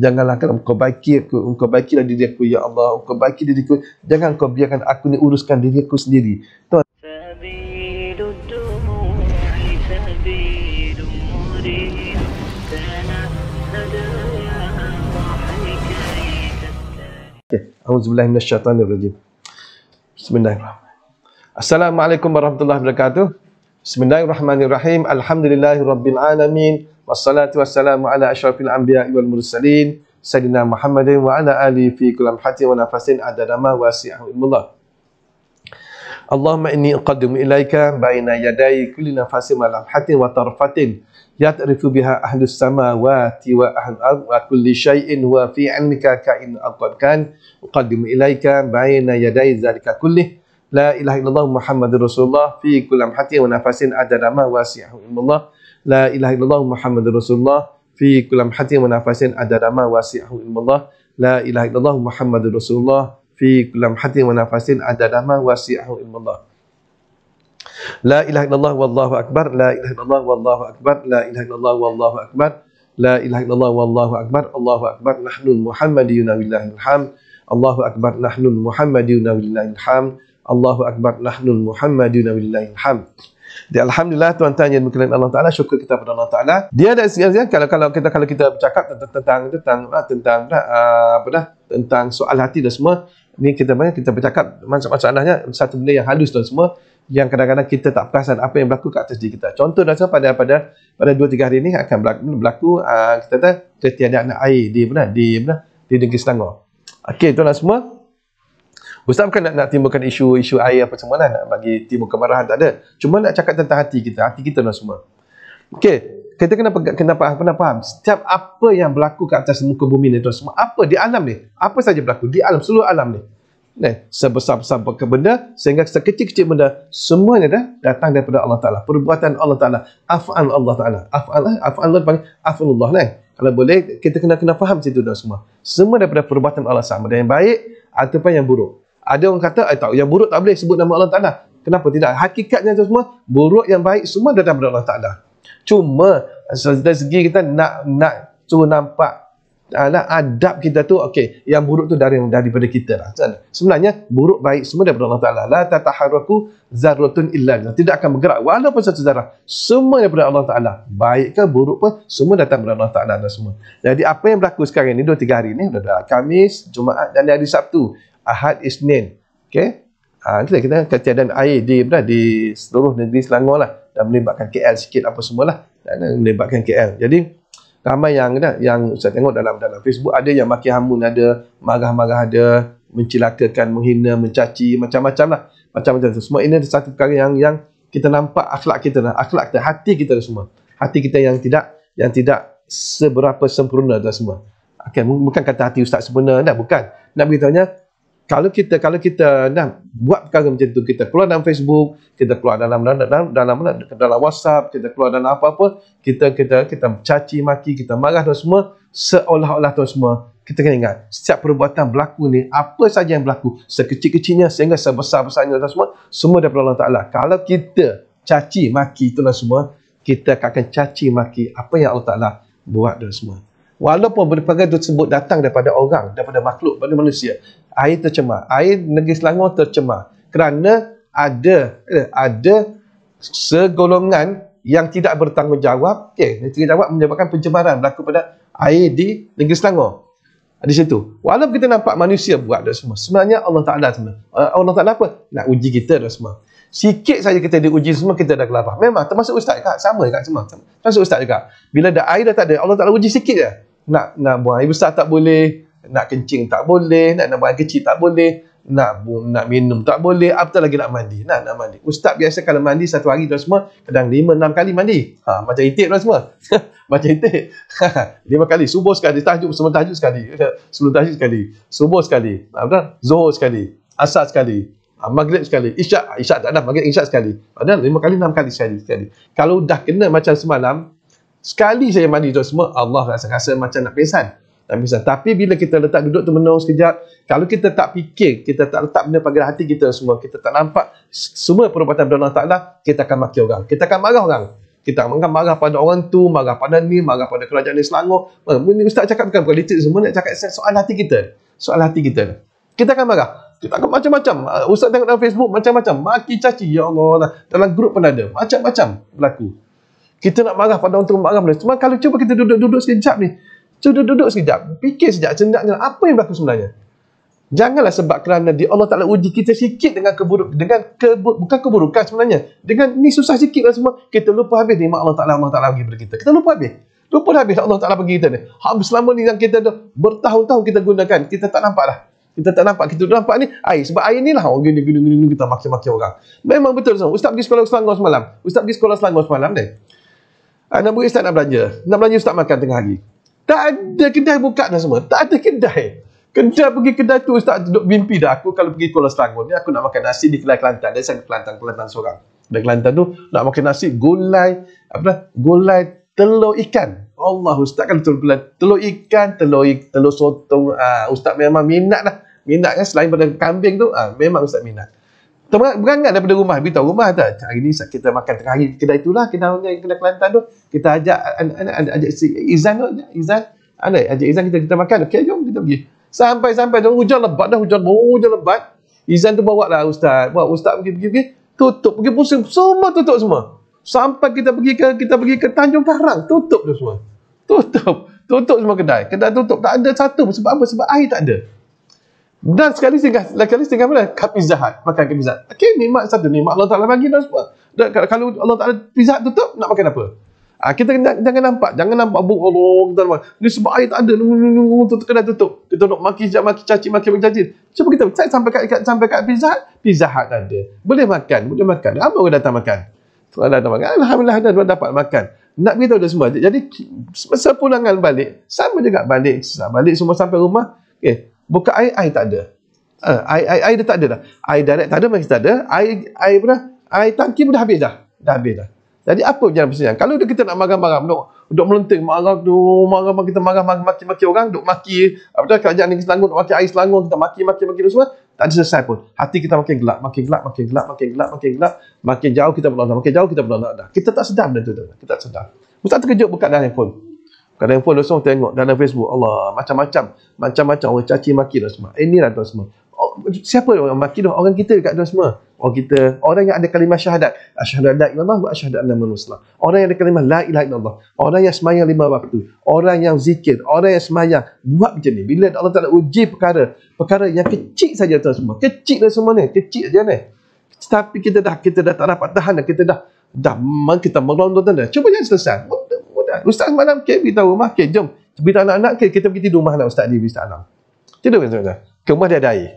janganlah kalau engkau baiki aku engkau baikilah diri aku ya Allah engkau baiki diri aku jangan kau biarkan aku ni uruskan diri aku sendiri Tuhan eh, Auzubillahi minasyaitanir rajim. Bismillahirrahmanirrahim. Assalamualaikum warahmatullahi wabarakatuh. Bismillahirrahmanirrahim. Alhamdulillahirabbil alamin. والصلاة والسلام على أشرف الأنبياء والمرسلين سيدنا محمد وعلى آله في كل لمحة ونفس عدد ما واسعه علم الله اللهم إني أقدم إليك بين يدي كل نفس ولمحة وطرفة يعرف بها أهل السماوات وأهل الأرض وكل شيء هو في علمك كائن أقد كان أقدم إليك بين يدي ذلك كله لا إله إلا الله محمد رسول الله في كل لمحة ونفس عدد ما واسعه علم الله la ilaha illallah Muhammadur Rasulullah fi kulam hati wa nafasin adadama wasi'ahu ilmallah la ilaha illallah Muhammadur Rasulullah fi kulam hati wa nafasin adadama wasi'ahu ilmallah La ilaha illallah wallahu akbar la ilaha illallah wallahu akbar la ilaha illallah wallahu akbar la ilaha illallah wallahu akbar Allahu akbar nahnu Muhammadiyun billahi alham Allahu akbar nahnu Muhammadiyun billahi alham Allahu akbar nahnu Muhammadiyun billahi alham Dan alhamdulillah tuan tanya yang mengenai Allah Taala syukur kita kepada Allah Taala. Dia ada sekian kalau kalau kita kalau kita bercakap tentang tentang tentang ah, tentang uh, apa dah tentang soal hati dan semua ni kita banyak kita bercakap macam anaknya satu benda yang halus dan semua yang kadang-kadang kita tak perasan apa yang berlaku kat atas diri kita. Contoh dah pada pada pada 2 3 hari ini akan berlaku, berlaku uh, kita tahu tiada anak air di mana di mana di negeri Selangor. Okey tuan semua, Ustaz bukan nak, nak timbulkan isu-isu air apa semua lah, nak bagi timbul kemarahan, tak ada. Cuma nak cakap tentang hati kita, hati kita lah semua. Okey, kita kena, kena, faham, kena faham, setiap apa yang berlaku ke atas muka bumi ni, tuan semua, apa di alam ni, apa saja berlaku, di alam, seluruh alam ni. Nah, sebesar-besar benda sehingga sekecil-kecil benda semuanya dah datang daripada Allah Taala. Perbuatan Allah Taala, af'al Allah Taala. Af'al eh, af'al Allah panggil af'alullah nah. Kalau boleh kita kena kena faham situ dah semua. Semua daripada perbuatan Allah sama ada yang baik ataupun yang buruk ada orang kata eh tak yang buruk tak boleh sebut nama Allah Taala kenapa tidak hakikatnya itu semua buruk yang baik semua datang daripada Allah Taala cuma dari segi kita nak nak cuba nampak alah adab kita tu okey yang buruk tu dari daripada kita lah sebenarnya buruk baik semua daripada Allah Taala la tataharaku zarratun illa tidak akan bergerak walaupun satu zarah semua daripada Allah Taala baik ke buruk pun semua datang daripada Allah Taala semua jadi apa yang berlaku sekarang ni 2 3 hari ni dah Khamis Jumaat dan hari Sabtu Ahad Isnin. Okey. Ah kita kan keadaan air di apa di seluruh negeri Selangor lah dan melibatkan KL sikit apa semualah dan melibatkan KL. Jadi ramai yang dah yang saya tengok dalam dalam Facebook ada yang maki hamun ada marah-marah ada mencelakakan menghina mencaci macam-macam lah macam-macam tu semua ini ada satu perkara yang yang kita nampak akhlak kita lah akhlak kita hati kita lah semua hati kita yang tidak yang tidak seberapa sempurna tu lah semua okay, bukan kata hati ustaz sempurna dah bukan nak beritahunya kalau kita kalau kita nak buat perkara macam tu kita keluar dalam Facebook kita keluar dalam dalam dalam dalam, dalam, dalam WhatsApp kita keluar dalam apa-apa kita kita kita caci maki kita marah dan semua seolah-olah tu semua kita kena ingat setiap perbuatan berlaku ni apa saja yang berlaku sekecil-kecilnya sehingga sebesar-besarnya tu semua semua daripada Allah Taala kalau kita caci maki itulah semua kita akan caci maki apa yang Allah Taala buat dan semua walaupun berpagar tersebut datang daripada orang, daripada makhluk, daripada manusia, air tercemar. Air negeri Selangor tercemar kerana ada eh, ada segolongan yang tidak bertanggungjawab, okey, eh, yang tidak menyebabkan pencemaran berlaku pada air di negeri Selangor. Di situ. Walaupun kita nampak manusia buat dah semua, sebenarnya Allah Taala sebenarnya eh, Allah Taala apa? Nak uji kita dah semua. Sikit saja kita diuji semua kita dah kelapa. Memang termasuk ustaz juga, sama juga semua. Termasuk ustaz juga. Bila dah air dah tak ada, Allah Taala uji sikit je nak nak buang air besar tak boleh, nak kencing tak boleh, nak nak buang air kecil tak boleh, nak buang, nak minum tak boleh, apa lagi nak mandi, nak nak mandi. Ustaz biasa kalau mandi satu hari tu semua kadang lima enam kali mandi. Ha macam itik tu semua. macam itik. lima kali subuh sekali, tahajud sebelum tahajud sekali, sebelum tahajud sekali, subuh sekali, apa ha, Zuhur sekali, asar sekali, ha, maghrib sekali, isyak, ha, isyak tak ada, maghrib isyak sekali. Padahal lima kali enam kali sekali sekali. Kalau dah kena macam semalam, Sekali saya mandi tu semua, Allah rasa-rasa macam nak pesan. tak bisa. Tapi bila kita letak duduk tu menung sekejap, kalau kita tak fikir, kita tak letak benda pada hati kita semua, kita tak nampak semua perubatan benda Allah Ta'ala, kita akan maki orang. Kita akan marah orang. Kita akan marah pada orang tu, marah pada ni, marah pada kerajaan ni selangor. Ini ustaz cakap bukan politik semua, nak cakap soal hati kita. Soal hati kita. Kita akan marah. Kita akan macam-macam. Uh, ustaz tengok dalam Facebook, macam-macam. Maki caci, ya Allah. Dalam grup pun ada. Macam-macam berlaku kita nak marah pada orang tu marah pada cuma kalau cuba kita duduk-duduk sekejap ni cuba duduk sekejap fikir sekejap cendak apa yang berlaku sebenarnya janganlah sebab kerana dia Allah Ta'ala uji kita sikit dengan keburukan dengan kebu, bukan keburukan sebenarnya dengan ni susah sikit lah semua kita lupa habis ni Allah Ta'ala Allah Ta'ala bagi kepada kita kita lupa habis lupa habis Allah Ta'ala bagi kita ni habis selama ni yang kita dah bertahun-tahun kita gunakan kita tak nampak lah kita tak nampak kita tak nampak ni air sebab air ni lah orang gini gini gini kita maki-maki orang memang betul so. ustaz pergi sekolah Selangor semalam ustaz pergi sekolah Selangor semalam deh Anak ah, murid ustaz nak belanja. Nak belanja ustaz makan tengah hari. Tak ada kedai buka dah semua. Tak ada kedai. Kedai pergi kedai tu ustaz duduk mimpi dah. Aku kalau pergi Kuala Selangor ni aku nak makan nasi di kedai Kelantan. Dia sangat Kelantan, Kelantan seorang. Dari Kelantan tu nak makan nasi gulai apa dah? Gulai telur ikan. Allah ustaz kan telur gulai telur ikan, telur telur sotong. Ah ustaz memang minat lah. Minat kan selain pada kambing tu ah memang ustaz minat. Berangkat daripada rumah, beritahu rumah tak. Hari ni kita makan tengah hari kedai itulah, kedai yang kedai Kelantan tu. Kita ajak anak ajak, ajak si Izan tu, Izan. Anak ajak Izan kita kita makan. Okey, jom kita pergi. Sampai-sampai hujan lebat dah, hujan oh, hujan lebat. Izan tu bawa lah ustaz. Bawa ustaz pergi pergi pergi. Tutup pergi pusing semua tutup semua. Sampai kita pergi ke kita pergi ke Tanjung Karang, tutup tu semua. Tutup. Tutup semua kedai. Kedai tutup. Tak ada satu sebab apa? Sebab air tak ada. Dan sekali singgah, sekali tinggal mana? Kapi zahat. Makan kapi zahat. Okey, nikmat satu. Nikmat Allah Ta'ala bagi dan semua. Dan kalau Allah Ta'ala pizza tutup, nak makan apa? Ha, kita jangan nampak. Jangan nampak buk Allah. Kita nampak. Ini sebab air tak ada. Tutup, kena tutup. Kita nak maki sekejap, maki caci, maki maki caci. Cuba kita saya sampai kat, kat sampai kat pizza pizza hat ada. Boleh makan, boleh makan. Apa orang datang makan? Tuan datang makan. Alhamdulillah ada dapat, dapat makan. Nak kita dah semua. Jadi, sepulangan balik, sama juga balik. Balik semua sampai rumah. Okay. Buka air, air tak ada. Uh, air, air, air dia tak ada dah. Air direct tak ada, masih tak ada. Air, air pun dah, air tangki pun dah habis dah. Dah habis dah. Jadi apa jalan persediaan? Kalau dia kita nak marah-marah, duduk, duduk melenting, marah tu, marah, marah kita marah, marah, maki-maki orang, duduk maki, apa dah, kerajaan negeri selangor, duduk maki air selangor, kita maki, maki, maki, maki semua, tak ada selesai pun. Hati kita makin gelap, makin gelap, makin gelap, makin gelap, makin gelap, makin jauh kita berlalu, makin jauh kita berlalu. kita kita tak sedar benda tu, kita tak sedar. Ustaz terkejut buka dalam handphone. Kadang pun dosa tengok dalam Facebook Allah macam-macam macam-macam orang caci maki dah semua. Ini dah tuan semua. Oh, siapa orang maki dah orang kita dekat tuan semua. Orang kita orang yang ada kalimah syahadat, asyhadu an la ilaha illallah wa asyhadu anna muslim. Orang yang ada kalimah la ilaha illallah, orang yang semayang lima waktu, orang yang zikir, orang yang semayang buat macam ni. Bila Allah Taala uji perkara, perkara yang kecil saja tuan semua. Kecil dah semua ni, kecil saja ni. Tetapi kita dah kita dah tak dapat tahan dan kita dah dah kita merondong dah. Cuba jangan selesai. Ustaz, Ustaz semalam ke pergi tahu rumah ke jom. Pergi tahu anak-anak ke kita pergi tidur rumah anak Ustaz ni pergi Ustaz Alam. Tidur kan Ustaz. Ke rumah dia ada air.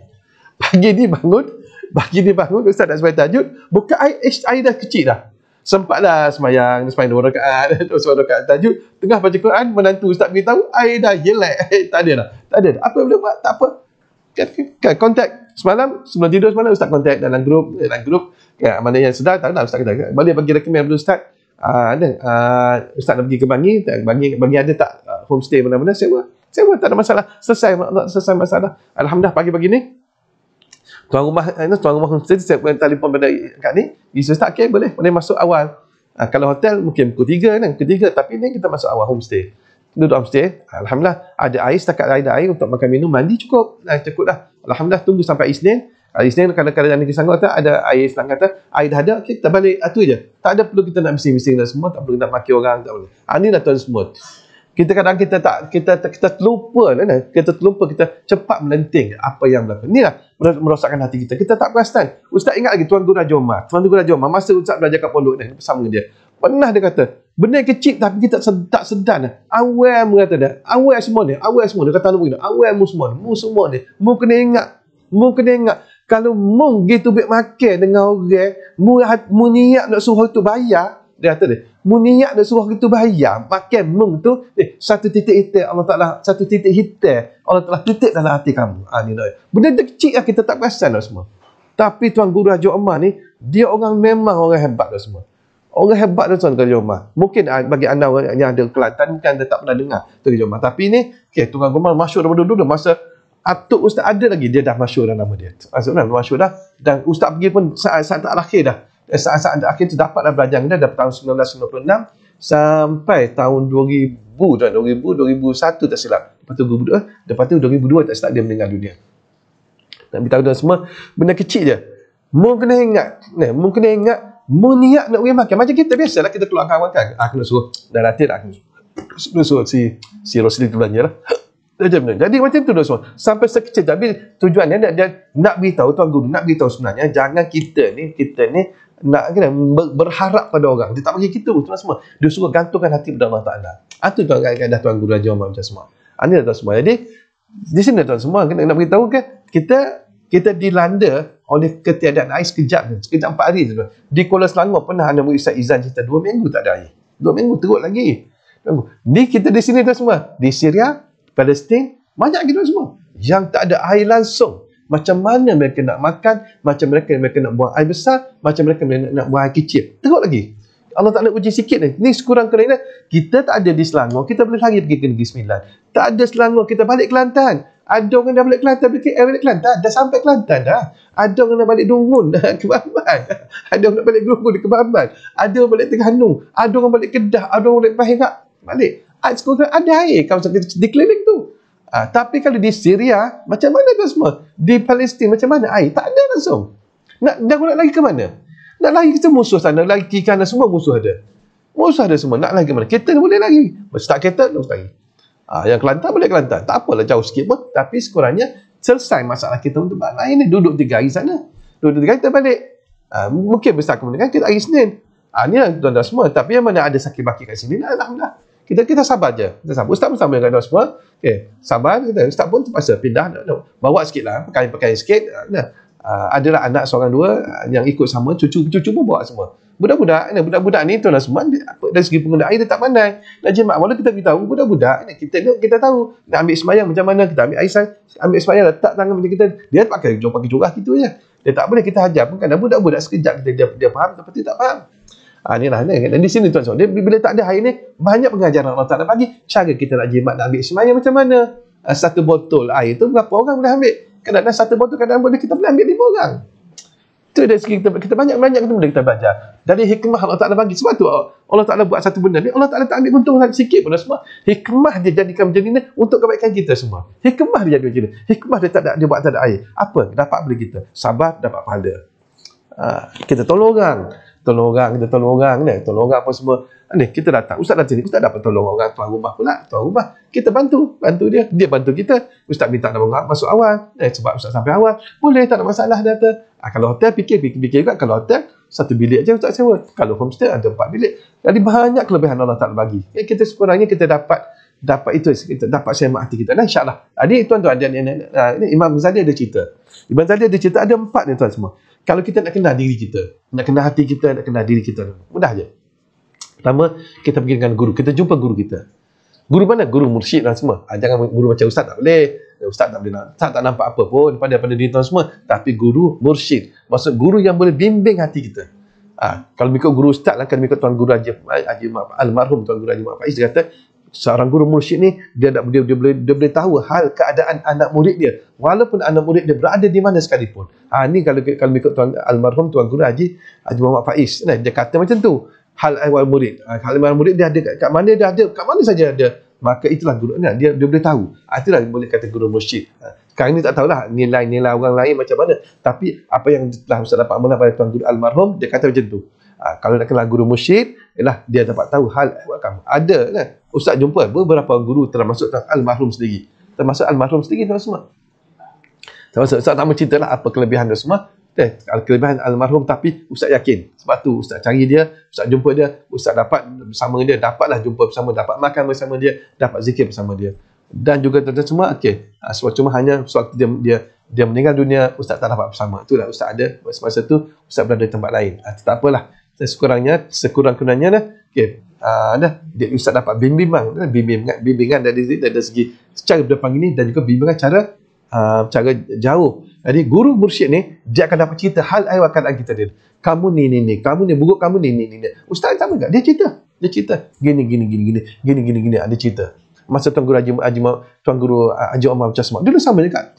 Pagi ni bangun, pagi ni bangun Ustaz nak sembahyang tajud, buka air, eh, air dah kecil dah. Sempatlah semayang, semayang dua rakaat, dua rakaat tajud. Tengah baca Quran, menantu Ustaz tahu. air dah jelek. Eh, tak ada lah. Tak ada. Apa boleh buat? Tak apa. Kan, kan, kontak. Kan, semalam, sebelum tidur semalam, Ustaz kontak dalam grup. Eh, dalam grup. Kan, ya, mana yang sedar, tak ada lah Ustaz kata. Boleh bagi rekomen kepada Ustaz. Ah, ada uh, ustaz nak pergi ke bangi tak bangi bangi ada tak uh, homestay mana-mana sewa sewa tak ada masalah selesai selesai masalah alhamdulillah pagi-pagi ni tuan rumah ini eh, tuan rumah homestay saya pun telefon pada kat ni isu ustaz okey boleh boleh masuk awal uh, kalau hotel mungkin pukul 3 kan pukul tapi ni kita masuk awal homestay duduk homestay alhamdulillah ada air setakat ada air untuk makan minum mandi cukup dah cukup dah alhamdulillah tunggu sampai isnin Uh, Isnin kadang-kadang yang negeri kata ada air Islam kata air dah ada okay, kita balik itu ah, uh, je. Tak ada perlu kita nak bising-bising dan semua, tak perlu nak maki orang tak boleh. Ha, ini tuan semua. Kita kadang kita tak kita kita terlupa kan, kan? kita terlupa kita cepat melenting apa yang berlaku. Inilah merosakkan hati kita. Kita tak perasan. Ustaz ingat lagi Tuan Guru Joma. Tuan Guru Joma masa Ustaz belajar kat pondok ni bersama dia. Pernah dia kata, benda kecil tapi kita tak sedar dah. Awam kata dah. Awam semua ni. Awam semua. Dia kata lupa ni. Awam semua ni. Mu semua ni. Mu kena ingat. Mu kena ingat kalau mung pergi tu bit makan dengan orang mu, mu niat nak suruh tu bayar dia kata dia mu niat nak suruh tu bayar makan mung tu eh satu titik hitam Allah Ta'ala satu titik hitam Allah Ta'ala titik dalam hati kamu ha, ni dah. benda tu kecil lah kita tak perasan lah semua tapi Tuan Guru Haji Omar ni dia orang memang orang hebat lah semua orang hebat lah Tuan Guru Haji Omar mungkin ah, bagi anda orang yang ada Kelantan kan dia tak pernah dengar Tuan Haji Omar tapi ni okay, Tuan Guru Omar masuk daripada dulu masa Atuk Ustaz ada lagi dia dah masyur dah nama dia. Azrul kan, masyur dah dan Ustaz pergi pun saat-saat terakhir dah. Saat-saat terakhir tu dapatlah belajar dia dari tahun 1996 sampai tahun 2000 dan 2000 2001 tak silap. Lepas tu guru lepas tu 2002 tak silap dia meninggal dunia. Nak beritahu dan semua benda kecil je. Mu kena ingat, ni, mu kena ingat mu niat nak pergi makan. Macam kita biasalah kita keluar kawan kawan. Aku ah, nak suruh dan latih aku. Lah, suruh, suruh si si Rosli tu belanjalah. Jadi, jadi macam tu semua. Sampai sekecil tapi tujuannya dia, dia nak tahu tuan guru nak tahu sebenarnya jangan kita ni kita ni nak kena berharap pada orang. Dia tak bagi kita tuan semua. Dia suruh gantungkan hati pada Allah Taala. Itu tuan kaedah tuan guru ajar macam semua. dah tuan semua. Jadi di sini tuan semua kena nak beritahu kan kita kita dilanda oleh ketiadaan air sekejap tu. Sekejap empat hari tu. Di Kuala Selangor pernah ada Ustaz Izan cerita dua minggu tak ada air. Dua minggu teruk lagi. Ni kita di sini tuan semua. Di Syria Palestin banyak gila semua yang tak ada air langsung macam mana mereka nak makan macam mereka mereka nak buang air besar macam mereka nak, nak buang air kecil teruk lagi Allah tak nak uji sikit ni ni sekurang kurangnya kita tak ada di Selangor kita boleh lagi pergi ke Negeri Sembilan tak ada Selangor kita balik Kelantan ada orang dah balik Kelantan pergi eh, balik Kelantan dah sampai Kelantan dah ada orang nak balik Dungun ke Bambat ada orang nak balik Dungun ke Bambat ada orang balik Tengah ada orang balik Kedah ada orang balik Pahirak balik Ad sekurang ada air kawasan kita di klinik tu. Uh, tapi kalau di Syria, macam mana tu semua? Di Palestin macam mana air? Tak ada langsung. Nak dah nak lagi ke mana? Nak lagi kita musuh sana, lagi ke kanan semua musuh ada. Musuh ada semua, nak lagi mana? Kita boleh lagi. Mesti tak kereta, tak lagi. Uh, yang Kelantan boleh Kelantan. Tak apalah, jauh sikit pun. Tapi sekurangnya, selesai masalah kita untuk bahan lain ni. Duduk tiga hari sana. Duduk tiga hari, kita balik. Uh, mungkin besar kemudian kita hari Senin. Uh, ni lah tuan-tuan semua. Tapi yang mana ada sakit baki kat sini, Alhamdulillah kita kita sabar aja kita sabar ustaz pun sama dengan semua okey sabar kita ustaz pun terpaksa pindah bawa sikitlah pakai-pakai sikit nah uh, adalah anak seorang dua ah, yang ikut sama cucu-cucu pun bawa semua budak-budak ni budak-budak ni tuan lah semua dari segi air dia tak pandai nak jimat walaupun kita beritahu budak-budak ni kita tengok kita tahu nak ambil sembahyang macam mana kita ambil air ambil sembahyang letak tangan macam kita dia pakai jom pakai curah gitu je dia tak boleh kita hajar pun kan budak-budak sekejap kita dia, dia faham tapi dia tak faham Ha, lah ni. Dan di sini tuan-tuan. Dia, bila tak ada air ni, banyak pengajaran Allah Ta'ala bagi. Cara kita nak jimat, nak ambil semayang macam mana. Ha, satu botol air tu, berapa orang boleh ambil? Kadang-kadang satu botol, kadang-kadang boleh kita boleh ambil lima orang. Itu dari segi kita, kita banyak-banyak kita boleh kita belajar. Dari hikmah Allah Ta'ala bagi. Sebab tu Allah Ta'ala buat satu benda ni, Allah Ta'ala tak ambil untung lah, sikit pun semua. Hikmah dia jadikan macam ni untuk kebaikan kita semua. Hikmah dia jadikan macam ni. Hikmah dia tak ada, dia buat tak ada air. Apa? Dapat beri kita. Sabar, dapat pahala. Ha, kita tolong orang tolong orang, kita tolong orang dia, tolong orang apa semua. Ah, ni kita datang. Ustaz datang sini. Ustaz dapat tolong orang tuan rumah pula, tuan rumah. Kita bantu, bantu dia. Dia bantu kita. Ustaz minta nak orang masuk awal. Eh sebab ustaz sampai awal. Boleh tak ada masalah dia kata. Ha, kalau hotel fikir fikir, fikir juga kalau hotel satu bilik aja ustaz sewa. Kalau homestay ada empat bilik. Jadi banyak kelebihan Allah tak bagi. Ya, kita sekurangnya kita dapat dapat itu kita dapat semak hati kita dan insyaallah. Jadi tuan-tuan dan ini Imam Zali ada cerita. Imam Zali ada cerita ada empat ni tuan semua kalau kita nak kenal diri kita, nak kenal hati kita, nak kenal diri kita, mudah je. Pertama, kita pergi dengan guru. Kita jumpa guru kita. Guru mana? Guru mursyid dan lah semua. Ha, jangan guru macam ustaz tak boleh. Eh, ustaz tak boleh nak. Ustaz tak nampak apa pun pada pada diri tuan semua. Tapi guru mursyid. Maksud guru yang boleh bimbing hati kita. Ha, kalau mengikut guru ustaz lah, kalau mengikut tuan guru Haji, Haji Almarhum tuan guru Haji Mahfaiz, dia kata, seorang guru mursyid ni dia dia, dia, dia, boleh, dia boleh tahu hal keadaan anak murid dia walaupun anak murid dia berada di mana sekalipun ha, ni kalau kalau ikut tuan, almarhum tuan guru Haji Haji Muhammad Faiz nah, kan? dia kata macam tu hal awal murid ha, hal awal murid dia ada kat, kat mana dia ada kat mana saja ada maka itulah guru nah, dia, dia boleh tahu ha, itulah boleh kata guru mursyid ha, sekarang ni tak tahulah nilai-nilai orang lain macam mana tapi apa yang telah Ustaz dapat mula pada tuan guru almarhum dia kata macam tu ha, kalau nak kenal guru mursyid ialah dia dapat tahu hal awal kamu ada kan nah, Ustaz jumpa beberapa guru termasuk almarhum sendiri. Termasuk almarhum sendiri dan semua. Termasuk Ustaz tak menceritalah apa kelebihan dan semua. Eh, kelebihan almarhum tapi Ustaz yakin. Sebab tu Ustaz cari dia, Ustaz jumpa dia, Ustaz dapat bersama dia, dapatlah jumpa bersama, dapat makan bersama dia, dapat zikir bersama dia. Dan juga tuan-tuan semua, okey. Ha, sebab cuma hanya sebab dia, dia dia meninggal dunia, Ustaz tak dapat bersama. Itulah Ustaz ada. Semasa tu, Ustaz berada di tempat lain. Ha, tak apalah. Sekurang-kurangnya, sekurang-kurangnya lah. okay uh, dah dia ustaz dapat bimbingan dah, bimbingan bimbingan dari sini dari segi cara depan ini dan juga bimbingan cara uh, cara jauh jadi guru mursyid ni dia akan dapat cerita hal ayat akan kita dia kamu ni ni ni kamu ni buruk kamu ni ni ni ustaz sama tak dia cerita dia cerita gini gini gini gini gini gini gini ada ah, cerita masa tuan guru ajim ajim tuan guru ajim macam semua dulu sama juga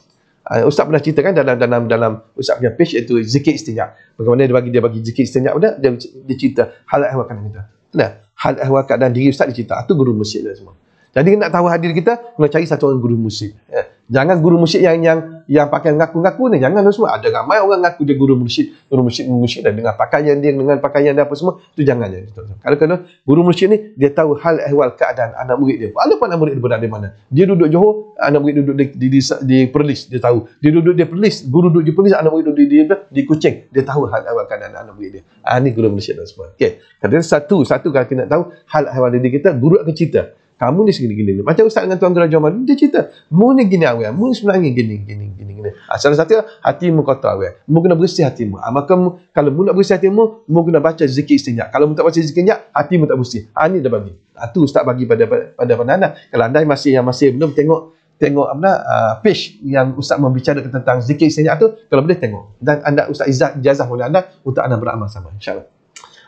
Uh, ustaz pernah ceritakan dalam dalam dalam ustaz punya page itu zikir istinjak bagaimana dia bagi dia bagi zikir istinjak pada dia, dia cerita hal ehwal kita Nah, hal ehwal keadaan diri ustaz dicinta. Itu guru musyik dia semua. Jadi nak tahu hadir kita, kena cari satu orang guru musyik. Ya. Jangan guru musyik yang yang yang pakai ngaku-ngaku ni jangan lah semua ada ramai orang ngaku dia guru mursyid guru mursyid mursyid dan dengan pakaian dia dengan pakaian dia apa semua tu jangan je kalau kena guru mursyid ni dia tahu hal ehwal keadaan anak murid dia walaupun anak murid dia berada di mana dia duduk Johor anak murid duduk di, di, di, di Perlis dia tahu dia duduk di Perlis guru duduk di Perlis anak murid duduk di, di, di, di Kucing dia tahu hal ehwal keadaan anak murid dia ha, ni guru mursyid dan semua okay. kata satu satu kalau kita nak tahu hal ehwal diri kita guru akan cerita kamu ni segini gini, macam ustaz dengan tuan-tuan jamaah dia cerita mu ni gini awal mu sebenarnya gini gini gini gini asal ah, satu hati mu kotor awal mu kena bersih hatimu. mu ah, ha, maka mu, kalau mu nak bersih hatimu, mu mu kena baca zikir istinjak kalau mu tak baca zikir istinjak hati mu tak bersih ha, ni dah bagi ha, ustaz bagi pada pada pada anda kalau anda masih yang masih belum tengok tengok apa uh, page yang ustaz membicarakan tentang zikir istinjak tu kalau boleh tengok dan anda ustaz izah jazah oleh anda untuk anda beramal sama insyaallah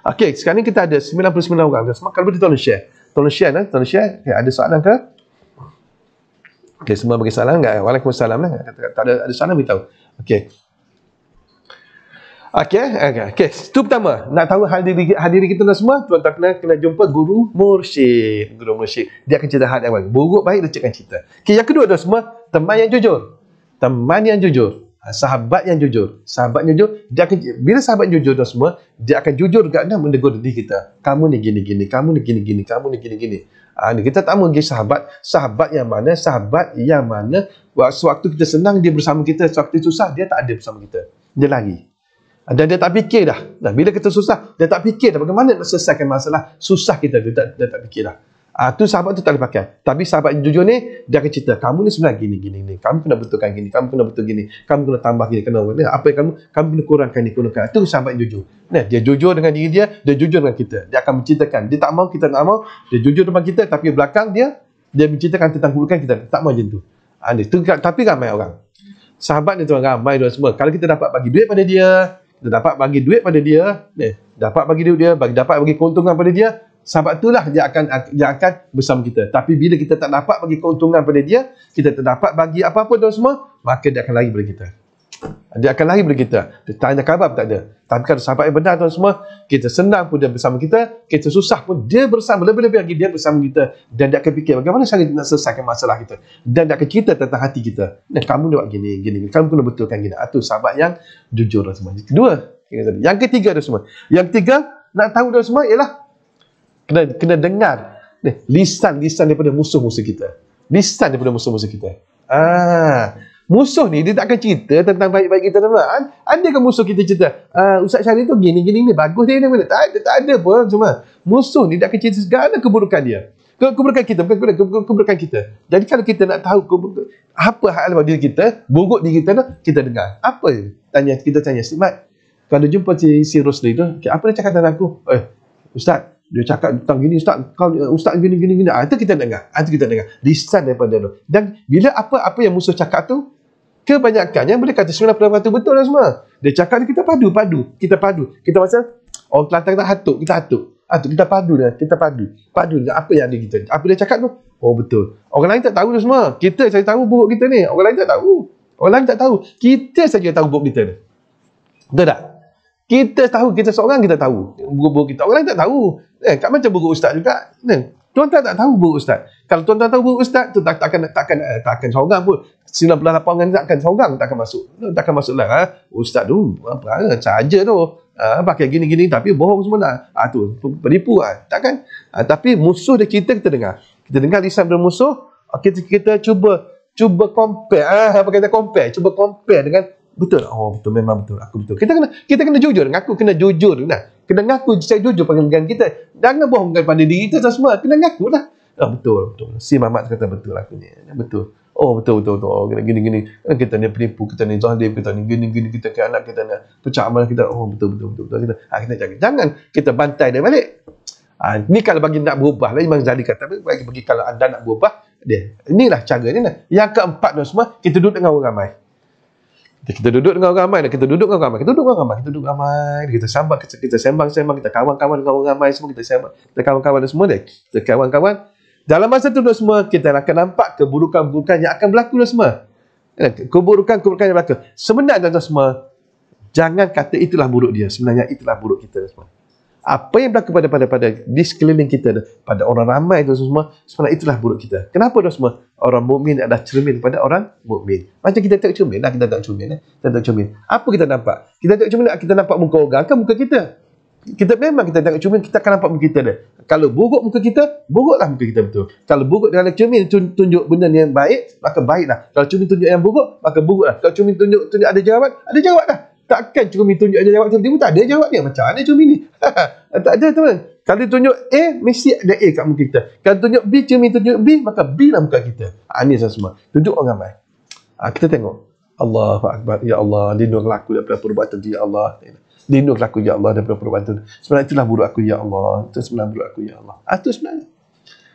Okey, sekarang kita ada 99 orang. Semua kalau boleh tolong share tolong share lah, tolong share. ada soalan ke? Okey, semua bagi soalan enggak? Waalaikumsalam lah. Tak ada ada soalan beritahu. Okay, okay, okey. Okay. Itu pertama, nak tahu hadiri hadiri kita dan semua, tuan tak kena kena jumpa guru mursyid. Guru mursyid dia akan cerita hal yang baik. Buruk baik dia cerita. Okey, yang kedua tuan semua, teman yang jujur. Teman yang jujur. Ah, sahabat yang jujur. Sahabat yang jujur, dia akan, bila sahabat jujur dan semua, dia akan jujur dekat dia menegur diri kita. Kamu ni gini-gini, kamu ni gini-gini, kamu ni gini-gini. Ha, ah, kita tak mungkin sahabat, sahabat yang mana, sahabat yang mana, Waktu waktu kita senang, dia bersama kita. waktu susah, dia tak ada bersama kita. Dia lari. Ah, dan dia tak fikir dah. Nah, bila kita susah, dia tak fikir dah bagaimana nak selesaikan masalah. Susah kita, dia tak, dia tak fikir dah. Ah tu sahabat tu tak boleh pakai. Tapi sahabat yang jujur ni dia akan cerita, kamu ni sebenarnya gini gini gini. Kamu kena betulkan gini, kamu kena betul gini. Kamu kena tambah gini, kena apa? Apa yang kamu kamu kena kurangkan ni, kurangkan. Ah, tu sahabat yang jujur. Nah, dia jujur dengan diri dia, dia jujur dengan kita. Dia akan menceritakan. Dia tak mau kita nak mau, dia jujur depan kita tapi belakang dia dia menceritakan tentang keburukan kita. Tak mau jentu. tu. Ah tu tapi ramai orang. Sahabat ni tu ramai dua semua. Kalau kita dapat bagi duit pada dia, kita dapat bagi duit pada dia, ni, dapat bagi duit dia, bagi dapat bagi keuntungan pada dia, sahabat itulah dia akan dia akan bersama kita. Tapi bila kita tak dapat bagi keuntungan pada dia, kita tak dapat bagi apa-apa dan semua, maka dia akan lari pada kita. Dia akan lari pada kita. Dia tanya khabar pun tak ada. Tapi kalau sahabat yang benar tuan semua, kita senang pun dia bersama kita, kita susah pun dia bersama, lebih-lebih lagi dia bersama kita. Dan dia akan fikir bagaimana saya nak selesaikan masalah kita. Dan dia akan cerita tentang hati kita. Nah, kamu nak buat gini, gini, gini. Kamu kena betulkan gini. Itu sahabat yang jujur tuan semua. Kedua, yang ketiga tuan semua. Yang ketiga, nak tahu tuan semua ialah kena kena dengar ni lisan lisan daripada musuh-musuh kita lisan daripada musuh-musuh kita ah musuh ni dia tak akan cerita tentang baik-baik kita nama kan ada musuh kita cerita ah ustaz Syari tu gini gini ni bagus dia ni mana tak ada tak ada pun cuma musuh ni tak akan cerita segala keburukan dia keburukan kita bukan keburukan, keburukan kita jadi kalau kita nak tahu keburukan, apa hal alam diri kita buruk diri kita kita dengar apa tanya kita tanya sikmat kalau jumpa si, si Rosli tu apa dia cakap tentang aku eh ustaz dia cakap tentang gini ustaz kau ustaz gini gini gini ah itu kita dengar ah itu kita dengar lisan daripada tu dan bila apa apa yang musuh cakap tu kebanyakannya boleh kata semua 90% betul lah semua dia cakap kita padu padu kita padu kita macam orang oh, kelantan kita hatuk kita hatuk hatuk kita padu dah kita padu padu dengan apa yang dia kita apa dia cakap tu oh betul orang lain tak tahu tu semua kita saya tahu buruk kita ni orang lain tak tahu orang lain tak tahu kita saja tahu buruk kita ni betul tak kita tahu kita seorang kita tahu buruk-buruk kita orang lain tak tahu eh tak macam buruk ustaz juga ni tuan-tuan tak tahu buruk ustaz kalau tuan-tuan tahu buruk ustaz tu tak takkan takkan eh, takkan seorang pun 98 orang takkan seorang takkan masuk takkan masuk lah ha? ustaz tu perangai ha, saja tu Uh, pakai gini-gini tapi bohong semua lah. Uh, tu, penipu lah. Takkan? Uh, tapi musuh dia kita, kita dengar. Kita dengar lisan dari musuh, uh, kita, kita cuba cuba compare. Uh, apa kata compare? Cuba compare dengan betul. Oh, betul. Memang betul. Aku betul. Kita kena kita kena jujur. Aku kena jujur. Nah kena ngaku Saya jujur panggilan kita jangan bohongkan pada diri kita dan semua kena ngaku lah oh, betul betul si mamat kata betul aku lah ni ya, betul oh betul betul betul oh, gini gini, gini. Kan kita ni penipu kita ni zahdim kita ni gini gini kita ke anak kita ni pecah amal kita oh betul betul betul, betul. kita, ha, kita jangan jangan kita bantai dia balik ha, ni kalau bagi nak berubah lah Imam Zali kata bagi, bagi kalau anda nak berubah dia inilah cara ni lah yang keempat tu semua kita duduk dengan orang ramai kita duduk dengan orang ramai, kita duduk dengan orang ramai, kita duduk dengan orang ramai, kita duduk dengan ramai, kita sambang, kita, kita sembang, sembang, kita kawan-kawan dengan orang ramai semua, kita sembang, kita kawan-kawan semua dia, kita kawan-kawan. Dalam masa itu semua, kita akan nampak keburukan-keburukan yang akan berlaku semua. Eh, keburukan-keburukan yang berlaku. Sebenarnya semua, jangan kata itulah buruk dia, sebenarnya itulah buruk kita semua apa yang berlaku pada pada pada di sekeliling kita pada orang ramai itu semua sebenarnya itulah buruk kita kenapa tu semua orang mukmin adalah cermin pada orang mukmin macam kita tak cermin dah kita tak cermin eh? kita tak cermin apa kita nampak kita tak cermin kita nampak muka orang ke muka kita kita memang kita tengok cermin kita akan nampak muka kita dah kalau buruk muka kita buruklah muka kita betul kalau buruk dengan cermin tunjuk benda yang baik maka baiklah kalau cermin tunjuk yang buruk maka buruklah kalau cermin tunjuk tunjuk ada jawab ada jawab lah. Takkan cermin tunjuk aja jawab tiba-tiba tak ada jawab dia. Macam mana cermin ni? tak ada teman. Kalau dia tunjuk A, mesti ada A kat muka kita. Kalau tunjuk B, cermin tunjuk B, maka B lah muka kita. Ha, ini semua. Tunjuk orang ramai. Ha, kita tengok. Allah Akbar, Ya Allah, lindung laku daripada perbuatan Ya Allah. Lindung laku Ya Allah daripada perbuatan Sebenarnya itulah buruk aku, Ya Allah. Itu sebenarnya buruk aku, Ya Allah. Ha, itu sebenarnya.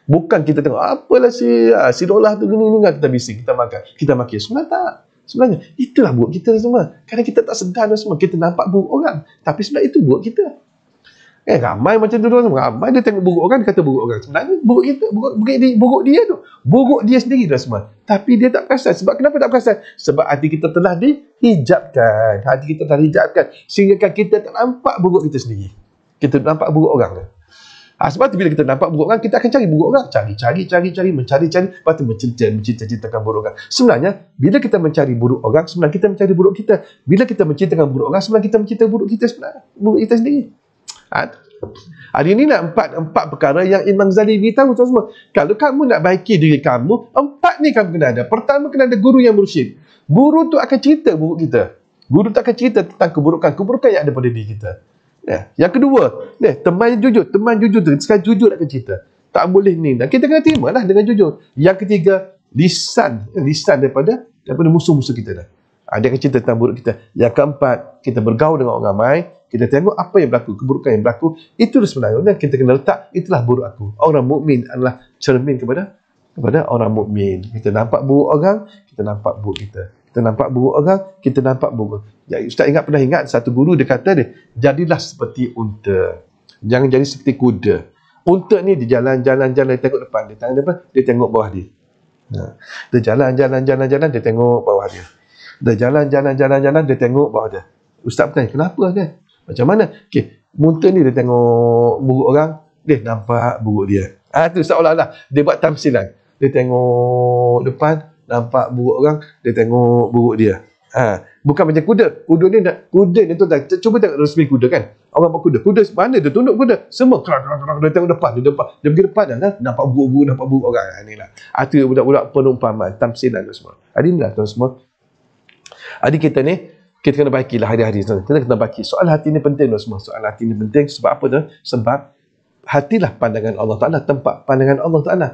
Bukan kita tengok, apa lah si, ha, si dolah tu, gini-gini kita bising, kita makan. Kita makan. Sebenarnya tak sebenarnya itulah buruk kita semua kerana kita tak sedar dan semua kita nampak buruk orang tapi sebenarnya itu buruk kita eh ramai macam tu orang ramai dia tengok buruk orang dia kata buruk orang sebenarnya buruk kita buruk, buruk, dia, buruk dia tu buruk dia sendiri dah semua tapi dia tak perasan sebab kenapa tak perasan sebab hati kita telah dihijabkan hati kita telah dihijabkan sehingga kan kita tak nampak buruk kita sendiri kita nampak buruk orang dah. Ha, sebab tu bila kita nampak buruk orang, kita akan cari buruk orang. Cari, cari, cari, cari, mencari, cari. Lepas tu mencinta, mencinta, cintakan buruk orang. Sebenarnya, bila kita mencari buruk orang, sebenarnya kita mencari buruk kita. Bila kita mencintakan buruk orang, sebenarnya kita mencinta buruk kita sebenarnya. Buruk kita sendiri. Ha, Hari ini nak empat empat perkara yang Imam Zalibi tahu tuan semua. Kalau kamu nak baiki diri kamu, empat ni kamu kena ada. Pertama kena ada guru yang mursyid. Guru tu akan cerita buruk kita. Guru tak akan cerita tentang keburukan. Keburukan yang ada pada diri kita. Ya. Yang kedua, ni, teman yang jujur. Teman jujur tu. Sekarang jujur nak cerita. Tak boleh ni. Dan kita kena terima lah dengan jujur. Yang ketiga, lisan. Ya, lisan daripada daripada musuh-musuh kita dah. Ha, dia akan cerita tentang buruk kita. Yang keempat, kita bergaul dengan orang ramai. Kita tengok apa yang berlaku, keburukan yang berlaku. Itu sebenarnya yang kita kena letak. Itulah buruk aku. Orang mukmin adalah cermin kepada kepada orang mukmin. Kita nampak buruk orang, kita nampak buruk kita. Kita nampak buruk orang, kita nampak buruk. Ya, Ustaz ingat pernah ingat satu guru dia kata dia, jadilah seperti unta. Jangan jadi seperti kuda. Unta ni dia jalan-jalan-jalan tengok depan, dia tengok depan, dia tengok bawah dia. Ha. Dia jalan-jalan-jalan-jalan dia tengok bawah dia. Dia jalan-jalan-jalan-jalan dia tengok bawah dia. Ustaz tanya, kenapa dia? Macam mana? Okey, unta ni dia tengok buruk orang, dia nampak buruk dia. Ah ha, tu seolah-olah dia buat tamsilan. Dia tengok depan, nampak buruk orang, dia tengok buruk dia. Ha, bukan macam kuda. Kuda ni nak kuda ni tu dah cuba tengok resmi kuda kan. Orang buat kuda. Kuda mana dia tunduk kuda? Semua kerak kerak kerak dia tengok depan, dia depan. Dia pergi depan dah kan? nampak buku-buku, nampak buku orang ha, ni lah. Ada budak-budak penumpaman, tamsilan dan semua. Hari ni lah tuan semua. adik kita ni kita kena baiki lah hari-hari tu. Kita kena baiki. Soal hati ni penting tuan semua. Soal hati ni penting sebab apa tu? Sebab hatilah pandangan Allah Taala, tempat pandangan Allah Taala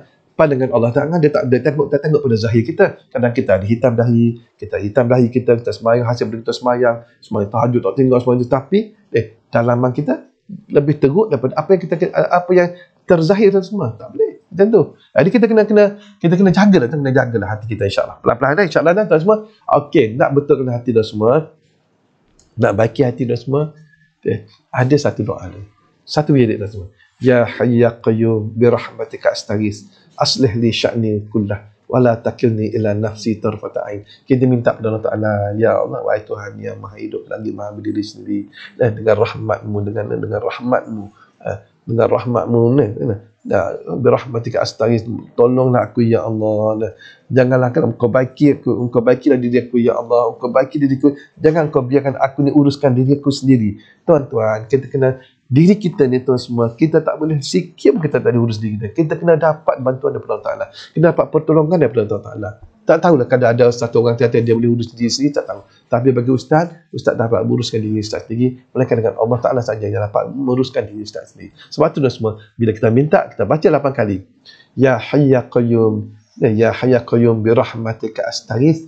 dengan Allah Taala dia tak dia tengok dia tengok pada zahir kita. Kadang kita ada hitam dahi, kita hitam dahi kita kita sembahyang hasil bila kita sembahyang, sembahyang tahajud tak tengok tinggal itu tapi eh dalaman kita lebih teruk daripada apa yang kita eh, apa yang terzahir dan semua. Tak boleh. Macam tu. Jadi kita kena kena kita kena jaga lah, kena jaga lah hati kita insyaallah allah Pelan-pelan dah insya dah tuan semua. Okey, nak betulkan hati dan semua. Nak baiki hati dan semua. Eh, ada satu doa ni. Satu wirid dan semua. Ya Hayya Qayyum bi rahmatika astaghis aslih li sya'ni kullah wala takilni ila nafsi tarfata kita minta kepada Allah Taala ya Allah wahai Tuhan yang maha hidup lagi maha berdiri sendiri eh, dengan rahmatmu dengan eh, dengan rahmatmu eh, dengan rahmatmu ni eh, dah birahmatika astaghis tolonglah aku ya Allah janganlah kau engkau baiki aku engkau baikilah diri aku ya Allah engkau baiki diriku jangan kau biarkan aku ni uruskan diriku sendiri tuan-tuan kita kena diri kita ni tuan semua kita tak boleh sikit kita tak urus diri kita kita kena dapat bantuan daripada Allah Ta'ala kena dapat pertolongan daripada Allah Ta'ala tak tahulah kadang ada satu orang tiada dia boleh urus diri sendiri tak tahu tapi bagi ustaz ustaz dapat uruskan diri ustaz sendiri melainkan dengan Allah Ta'ala saja yang dapat meruskan diri ustaz sendiri sebab tu semua bila kita minta kita baca lapan kali ya hayya qayyum eh, ya hayya qayyum bi rahmatika astaghith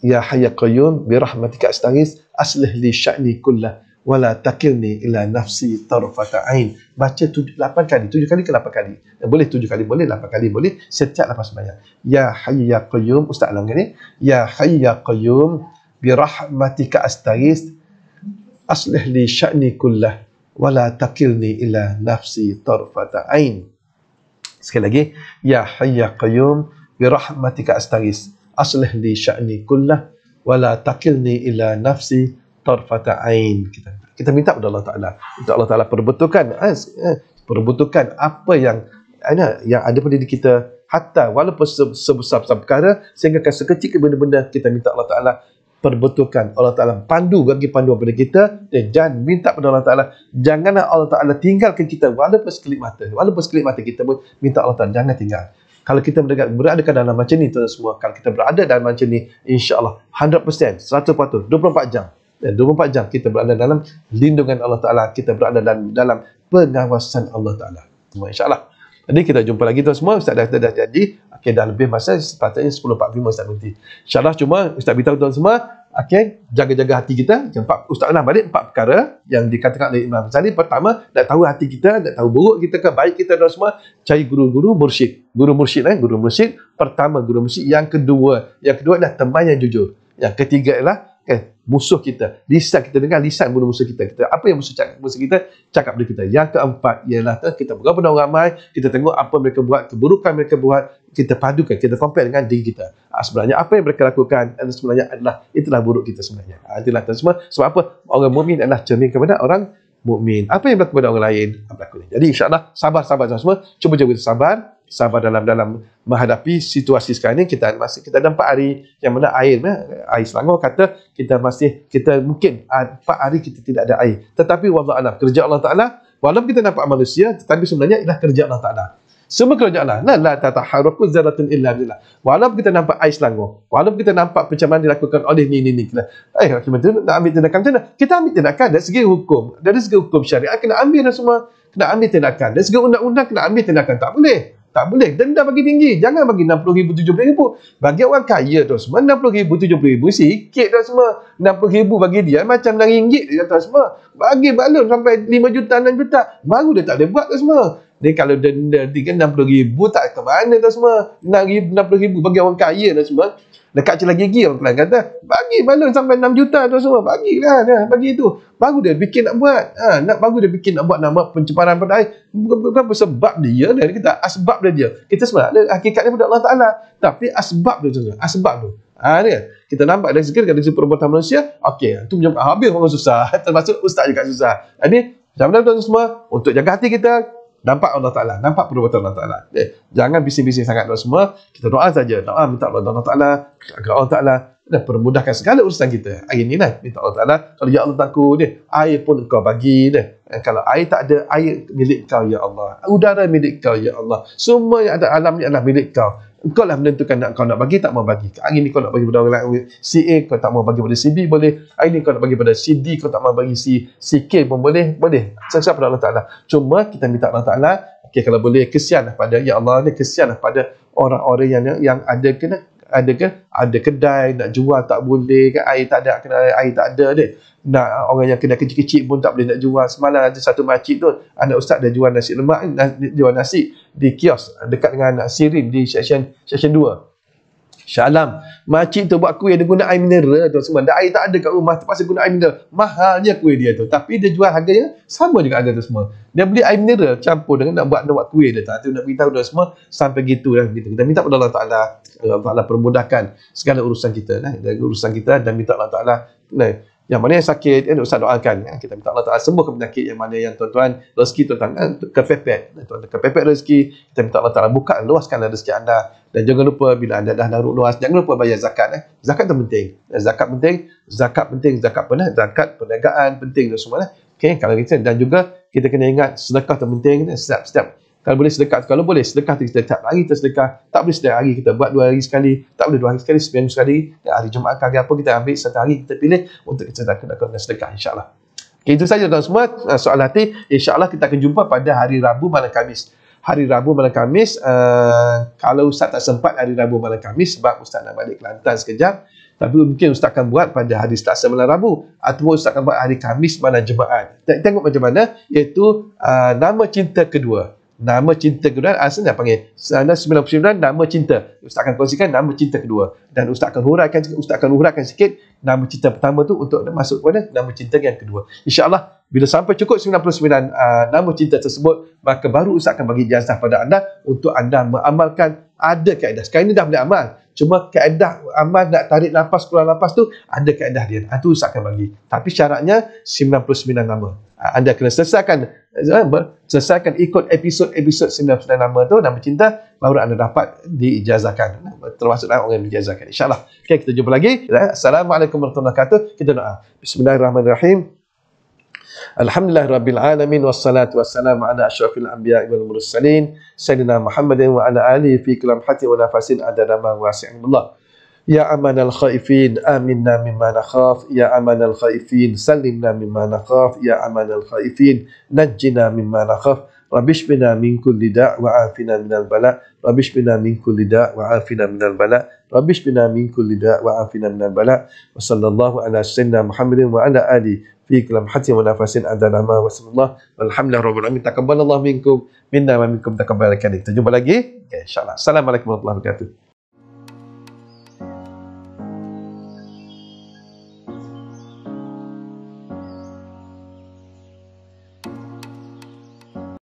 ya hayya qayyum bi rahmatika astaghith aslih li sya'ni kullah wala takilni ila nafsi tarfata ain baca 7, 8 kali 7 kali ke 8 eh, kali boleh 7 kali boleh 8 kali boleh setiap lepas sembahyang ya hayy ya qayyum ustaz alam ni ya hayy ya qayyum bi rahmatika astaghis aslih li sya'ni kullah wala takilni ila nafsi tarfata ain sekali lagi ya hayy ya qayyum bi rahmatika astaghis aslih li sya'ni kullah wala takilni ila nafsi tarfata ain kita kita minta kepada Allah Taala untuk Allah Taala perbetulkan eh, eh perbetulkan apa yang eh, ada yang ada pada diri kita hatta walaupun sebesar besar perkara sehingga kan sekecil ke benda-benda kita minta Allah Taala perbetulkan Allah Taala pandu bagi pandu kepada kita dan jangan minta kepada Allah Taala janganlah Allah Taala tinggalkan kita walaupun sekelip mata walaupun sekelip mata kita pun minta Allah Taala jangan tinggal kalau kita berada, berada dalam macam ni tuan semua kalau kita berada dalam macam ni insyaallah 100% 100% 24 jam Eh, dan 24 jam kita berada dalam lindungan Allah Ta'ala kita berada dalam, dalam pengawasan Allah Ta'ala semua insyaAllah jadi kita jumpa lagi tuan semua Ustaz dah, dah, dah janji okay, dah lebih masa sepatutnya 10.45 Ustaz nanti insyaAllah cuma Ustaz beritahu tuan semua Okay, jaga-jaga hati kita. Empat, Ustaz nak balik, empat perkara yang dikatakan oleh Imam Ghazali. Pertama, nak tahu hati kita, nak tahu buruk kita ke, baik kita dan semua, cari guru-guru mursyid. Guru mursyid, eh? guru mursyid. Pertama, guru mursyid. Yang kedua, yang kedua adalah teman yang jujur. Yang ketiga ialah, eh musuh kita lisan kita dengar lisan bunuh musuh kita kita apa yang musuh cakap musuh kita cakap dengan kita yang keempat ialah kita berapa orang ramai kita tengok apa mereka buat keburukan mereka buat kita padukan kita compare dengan diri kita ah, sebenarnya apa yang mereka lakukan sebenarnya adalah itulah buruk kita sebenarnya ah, itulah kita semua sebab apa orang mukmin adalah cermin kepada orang mukmin apa yang berlaku kepada orang lain apa berlaku jadi insyaallah sabar sabar semua cuba jaga sabar sabar dalam dalam menghadapi situasi sekarang ini kita masih kita ada empat hari yang mana air eh, air Selangor kata kita masih kita mungkin ah, empat hari kita tidak ada air tetapi wallah alam kerja Allah Taala walaupun kita nampak manusia tetapi sebenarnya ialah kerja Allah Taala semua kerja Allah la la tataharruku zaratun illa billah walaupun kita nampak air Selangor walaupun kita nampak pencemaran dilakukan oleh ni ni ni kita eh macam tu nak ambil tindakan macam mana kita ambil tindakan dari segi hukum dari segi hukum syariah kena ambil dan semua kena ambil tindakan dari segi undang-undang kena ambil tindakan tak boleh tak boleh. dah bagi tinggi. Jangan bagi RM60,000, rm ribu. Bagi orang kaya tu semua, RM60,000, RM70,000. Sikit tu semua. rm ribu bagi dia macam RM6 dia tu semua. Bagi balon sampai RM5 juta, RM6 juta. Baru dia tak boleh buat tu semua. Ni kalau denda nanti kan RM60,000 tak ke mana tu semua. RM60,000 bagi orang kaya tu semua. Dekat je gigi orang pelan kata, bagi balon sampai 6 juta tu semua. Bagilah, dah, bagi itu. Baru dia bikin nak buat. Ha, nak Baru dia bikin nak buat nama pencemaran pada air. Bukan, sebab dia, dia kita asbab dia dia. Kita semua ada hakikatnya pada Allah Ta'ala. Tapi asbab dia tu. Asbab tu. Ha, kan? Kita nampak dari segi dari segi perbuatan manusia, okey, tu macam habis orang susah. Termasuk ustaz juga susah. Ini, macam mana tu semua? Untuk jaga hati kita, nampak Allah Taala nampak perbuatan Allah Taala eh, jangan bising-bising sangat doa semua kita doa saja doa minta Allah Allah Taala agar Allah Taala dan permudahkan segala urusan kita hari ni lah minta Allah Taala kalau ya Allah takut dia eh, air pun kau bagi dia eh. eh, kalau air tak ada air milik kau ya Allah udara milik kau ya Allah semua yang ada alam ni adalah milik kau kau lah menentukan nak kau nak bagi tak mau bagi. Hari ni kau nak bagi pada orang lain CA kau tak mau bagi pada CB boleh. Hari ni kau nak bagi pada CD kau tak mau bagi si CK pun boleh. Boleh. Sesiapa pada Allah Taala. Cuma kita minta Allah Taala okay, kalau boleh kesianlah pada ya Allah ni kesianlah pada orang-orang yang yang ada kena ada ke ada kedai nak jual tak boleh kan air tak ada kena air tak ada dia nak orang yang kena kecil-kecil pun tak boleh nak jual semalam ada satu makcik tu anak ustaz dia jual nasi lemak jual nasi di kios dekat dengan anak sirin di section section Shalom. Makcik tu buat kuih dia guna air mineral lah, tu semua. Dan air tak ada kat rumah terpaksa guna air mineral. Mahalnya kuih dia tu. Tapi dia jual harganya sama juga harga tu semua. Dia beli air mineral campur dengan nak buat nak buat kuih dia tak tahu nak beritahu dia semua sampai gitu lah gitu. Kita minta kepada Allah Taala eh, Allah Taala permudahkan segala urusan kita lah. Dan urusan kita lah, dan minta Allah Taala yang mana yang sakit yang Ustaz doakan ya. kita minta Allah Ta'ala sembuh ke penyakit yang mana yang tuan-tuan rezeki tuan-tuan eh, kepepet tuan-tuan kepepet rezeki kita minta Allah Ta'ala buka luaskanlah rezeki anda dan jangan lupa bila anda dah naruh luas jangan lupa bayar zakat eh. zakat itu penting eh, zakat penting zakat penting zakat penat zakat perniagaan penting dan semua eh. okay, kalau kita dan juga kita kena ingat sedekah itu penting setiap-setiap eh, kalau boleh sedekah, kalau boleh sedekah kita setiap hari sedekah. Tak boleh setiap hari kita buat dua hari sekali. Tak boleh dua hari sekali, sepuluh sekali. Ya, hari Jumaat ke hari apa kita ambil satu hari kita pilih untuk kita nak kena kena sedekah insyaAllah. Okay, itu saja tuan semua ah, soal hati. InsyaAllah kita akan jumpa pada hari Rabu malam Kamis. Hari Rabu malam Kamis, uh, kalau Ustaz tak sempat hari Rabu malam Kamis sebab Ustaz nak balik Kelantan sekejap, tapi mungkin Ustaz akan buat pada hari Selasa malam Rabu atau Ustaz akan buat hari Kamis malam Jumaat. Tengok macam mana iaitu uh, nama cinta kedua nama cinta kedua eh, asalnya panggil sana 99 nama cinta ustaz akan kongsikan nama cinta kedua dan ustaz akan huraikan ustaz akan huraikan sikit nama cinta pertama tu untuk masuk kepada nama cinta yang kedua insyaallah bila sampai cukup 99 uh, ah, nama cinta tersebut maka baru ustaz akan bagi jasa pada anda untuk anda mengamalkan ada kaedah sekarang ini dah boleh amal Cuma kaedah amal nak tarik lapas, keluar lapas tu, ada kaedah dia. Itu ah, Ustaz akan bagi. Tapi syaratnya 99 nama. Ah, anda kena selesaikan eh, selesaikan ikut episod-episod 99 nama tu dan bercinta baru anda dapat diijazahkan termasuklah orang yang diijazahkan insyaAllah okay, kita jumpa lagi Assalamualaikum warahmatullahi wabarakatuh kita doa Bismillahirrahmanirrahim الحمد لله رب العالمين والصلاة والسلام على أشرف الأنبياء والمرسلين سيدنا محمد وعلى آله في حتى ونفس عدد ما واسع الله يا أمان الخائفين آمنا مما نخاف يا أمان الخائفين سلمنا مما نخاف يا أمان الخائفين نجنا مما نخاف رب اشفنا من كل داء وعافنا من البلاء رب اشفنا من كل داء وعافنا من البلاء رب اشفنا من كل داء وعافنا من البلاء وصلى الله على سيدنا محمد وعلى آله في كل حتي ونفس أدنى ما وسم الله والحمد لله رب العالمين تقبل الله منكم منا ومنكم تقبل الكريم تجمع لقي إن شاء الله السلام عليكم ورحمة الله وبركاته